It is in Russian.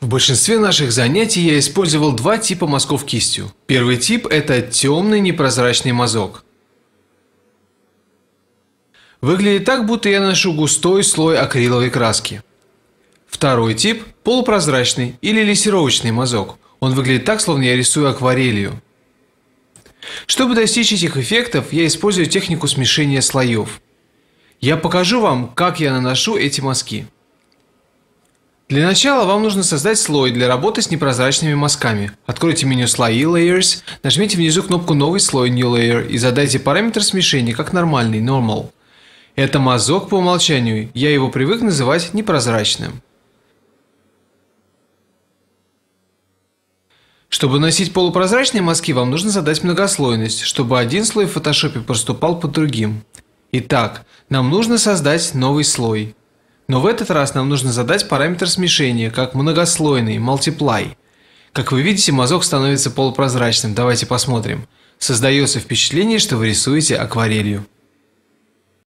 В большинстве наших занятий я использовал два типа мазков кистью. Первый тип – это темный непрозрачный мазок. Выглядит так, будто я наношу густой слой акриловой краски. Второй тип – полупрозрачный или лессировочный мазок. Он выглядит так, словно я рисую акварелью. Чтобы достичь этих эффектов, я использую технику смешения слоев. Я покажу вам, как я наношу эти мазки. Для начала вам нужно создать слой для работы с непрозрачными мазками. Откройте меню слои Layers, нажмите внизу кнопку новый слой New Layer и задайте параметр смешения как нормальный Normal. Это мазок по умолчанию, я его привык называть непрозрачным. Чтобы носить полупрозрачные мазки, вам нужно задать многослойность, чтобы один слой в фотошопе проступал под другим. Итак, нам нужно создать новый слой. Но в этот раз нам нужно задать параметр смешения, как многослойный, multiply. Как вы видите, мазок становится полупрозрачным, давайте посмотрим. Создается впечатление, что вы рисуете акварелью.